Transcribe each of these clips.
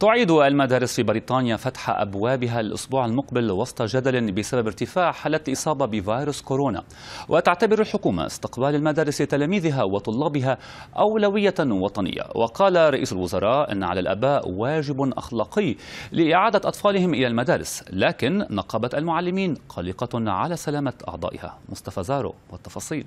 تعيد المدارس في بريطانيا فتح أبوابها الأسبوع المقبل وسط جدل بسبب ارتفاع حالة الإصابة بفيروس كورونا وتعتبر الحكومة استقبال المدارس تلاميذها وطلابها أولوية وطنية وقال رئيس الوزراء أن على الأباء واجب أخلاقي لإعادة أطفالهم إلى المدارس لكن نقابة المعلمين قلقة على سلامة أعضائها مصطفى زارو والتفاصيل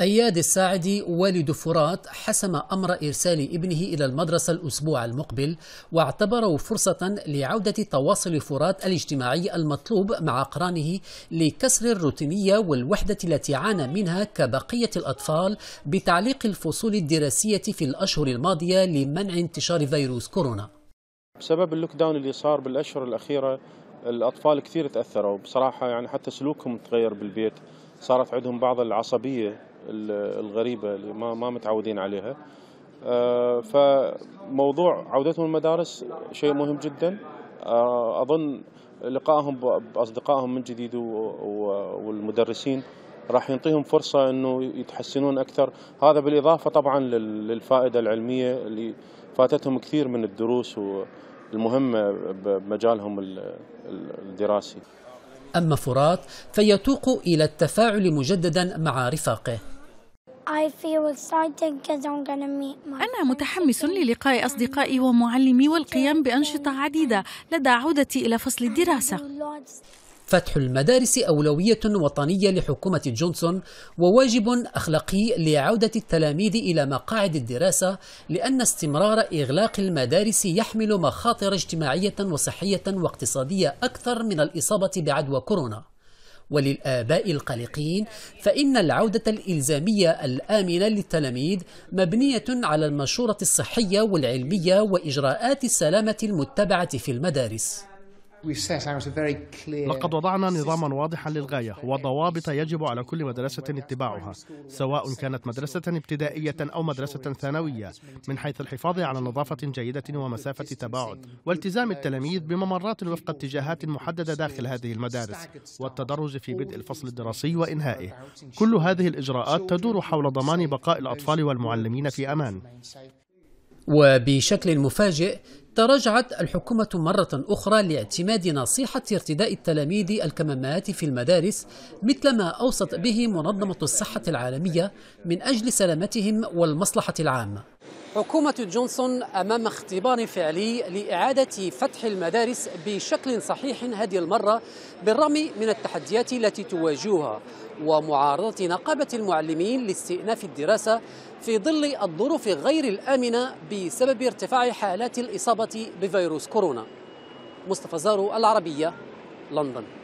أياد الساعدي والد فرات حسم أمر إرسال ابنه إلى المدرسة الأسبوع المقبل واعتبره فرصة لعودة تواصل فرات الاجتماعي المطلوب مع أقرانه لكسر الروتينية والوحدة التي عانى منها كبقية الأطفال بتعليق الفصول الدراسية في الأشهر الماضية لمنع انتشار فيروس كورونا بسبب اللوك داون اللي صار بالأشهر الأخيرة الأطفال كثير تأثروا بصراحة يعني حتى سلوكهم تغير بالبيت صارت عندهم بعض العصبية الغريبه اللي ما ما متعودين عليها آه، فموضوع عودتهم المدارس شيء مهم جدا آه، اظن لقائهم باصدقائهم من جديد والمدرسين راح ينطيهم فرصه انه يتحسنون اكثر هذا بالاضافه طبعا للفائده العلميه اللي فاتتهم كثير من الدروس المهمه بمجالهم الدراسي اما فرات فيتوق الى التفاعل مجددا مع رفاقه أنا متحمس للقاء أصدقائي ومعلمي والقيام بأنشطة عديدة لدى عودتي إلى فصل الدراسة. فتح المدارس أولوية وطنية لحكومة جونسون وواجب أخلاقي لعودة التلاميذ إلى مقاعد الدراسة لأن استمرار إغلاق المدارس يحمل مخاطر اجتماعية وصحية واقتصادية أكثر من الإصابة بعدوى كورونا. وللآباء القلقين فإن العودة الإلزامية الآمنة للتلاميذ مبنية على المشورة الصحية والعلمية وإجراءات السلامة المتبعة في المدارس لقد وضعنا نظاما واضحا للغاية وضوابط يجب على كل مدرسة اتباعها سواء كانت مدرسة ابتدائية أو مدرسة ثانوية من حيث الحفاظ على نظافة جيدة ومسافة تباعد والتزام التلاميذ بممرات وفق اتجاهات محددة داخل هذه المدارس والتدرج في بدء الفصل الدراسي وإنهائه كل هذه الإجراءات تدور حول ضمان بقاء الأطفال والمعلمين في أمان وبشكل مفاجئ تراجعت الحكومة مرة أخرى لاعتماد نصيحة ارتداء التلاميذ الكمامات في المدارس مثل ما أوصت به منظمة الصحة العالمية من أجل سلامتهم والمصلحة العامة حكومة جونسون أمام اختبار فعلي لإعادة فتح المدارس بشكل صحيح هذه المرة بالرغم من التحديات التي تواجهها ومعارضة نقابة المعلمين لاستئناف الدراسة في ظل الظروف غير الآمنة بسبب ارتفاع حالات الإصابة بفيروس كورونا مصطفى زارو العربية لندن